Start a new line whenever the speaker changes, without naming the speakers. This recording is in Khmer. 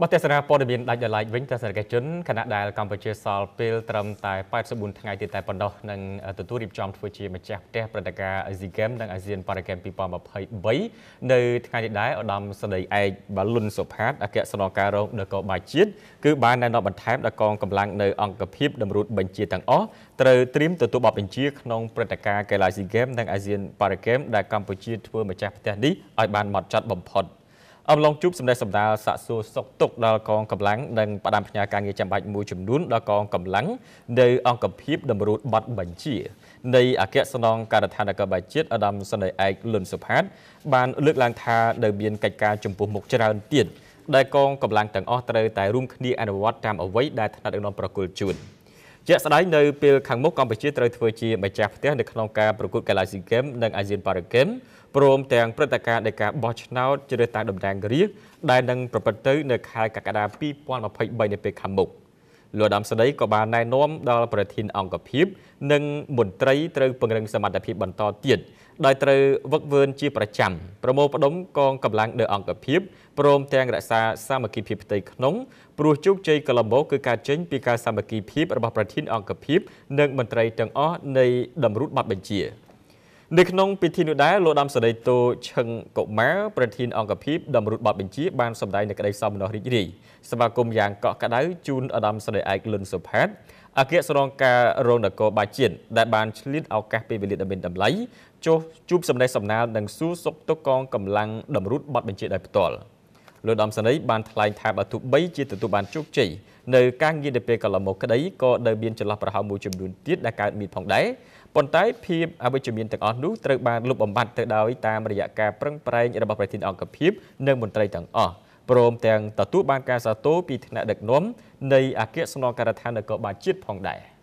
បើទស្សនាព័ត៌មានដាច់ដោយឡែកវិញទស្សនកិច្ចជនគណៈដែលកម្ពុជាសល់ពេលត្រឹមតែ84ថ្ងៃទៀតតែប៉ុណ្ណោះនឹងទទួលរៀបចំធ្វើជាម្ចាស់ផ្ទះព្រឹត្តិការណ៍ Asian Games និង ASEAN Para Games 2023នៅថ្ងៃនេះដែរឧត្តមសេនីយ៍ឯកបាលុនសុផាតអគ្គស្នងការរងនគរបាលជាតិគឺបានណែនាំបន្ថែមដល់កងកម្លាំងនៅអង្គភាពតម្រូតបញ្ជាទាំងអស់ត្រូវត្រៀមទទួលបទបញ្ជាក្នុងព្រឹត្តិការណ៍កីឡា Asian Games និង ASEAN Para Games ដែលកម្ពុជាធ្វើម្ចាស់ផ្ទះនេះឲ្យបានម៉ត់ចត់បំផុត។អំឡុងជួបសម្ដេចសម្ដាលសាក់សួរសុកទុកដល់កងកម្លាំងនិងផ្ដាំផ្ញើការងារចាំបាច់មួយចំនួនដល់កងកម្លាំងនៅអង្គភាពតម្រូតបាត់បញ្ជានៃអគ្គស្នងការដ្ឋាននគរបាលជាតិឧត្តមសេនីយ៍ឯកលុនសុផាតបានលើកឡើងថានៅមានកិច្ចការចំពោះមុខច្រើនទៀតដែលកងកម្លាំងទាំងអស់ត្រូវតែរួមគ្នាអនុវត្តតាមអ្វីដែលថ្នាក់ដឹកនាំប្រគល់ជូន។ជាក់ស្ដែងនៅពេលខាងមុខកម្ពុជាត្រូវធ្វើជាម្ចាស់ផ្ទះនៅក្នុងការប្រកួតកីឡាស៊ីហ្គេមនិង ASEAN Para Games ព្រមទាំងព្រឹត្តិការណ៍នៃការបោះឆ្នោតជ្រើសតាំងតំណាងរាស្ត្រដែលនឹងប្រព្រឹត្តទៅនៅខែកក្កដា2023នាពេលខាងមុខ។លោកដាមស្ដីក៏បានណែនាំដល់ប្រធានអង្គភិបនិងមន្ត្រីត្រូវពង្រឹងសមត្ថភាពបន្តទៀតដោយត្រូវវឹកវើជាប្រចាំប្រមូលផ្ដុំកងកម្លាំងលើអង្គភិបព្រមទាំងរក្សាសាមគ្គីភាពផ្ទៃក្នុងព្រោះជោគជ័យកលម្បោគឺការចេញ ពីការសាមគ្គីភាពរបស់ប្រធានអង្គភិបនិងមន្ត្រីទាំងអស់នៃតម្រូតប័ណ្ណបញ្ជា។នៅក្នុងពិធីនោះដែរលោកដាំសេរីតូឈឹងកុមារប្រធានអង្គភិបតម្រុតបតបញ្ជាបានសម្ដែងនៅក្តីសោមនស្សរីករាយសមាគមយ៉ាងកក់ក្ដៅជូនឧត្តមសេរីឯកលុនសុផាតអគ្គស្រងការរងនគរបាជាតិដែលបានឆ្លៀតឱកាសពេលវេលាដ៏មានតម្លៃចុះជួបសម្ដែងសម្ណាលនិងសួរសុខទុក្ខកងកម្លាំងតម្រុតបតបញ្ជាដោយផ្ទាល់។លោកដំសនីបានថ្លែងថាបើទោះបីជាទទួលបានជោគជ័យនៅការងារនៅពេលកន្លងមកក្តីក៏នៅមានចន្លោះប្រហោងមួយចំនួនទៀតដែលកើតមានផងដែរប៉ុន្តែភាពអវិជ្ជមានទាំងអស់នោះត្រូវបានលុបបំបាត់ទៅដោយតាមរយៈការប្រឹងប្រែងរបស់ប្រធានអង្គភិបនិងមន្ត្រីទាំងអស់ព្រមទាំងទទួលបានការសាទរពីថ្នាក់ដឹកនាំនៃអគ្គស្នងការដ្ឋាននគរបាលជាតិផងដែរ។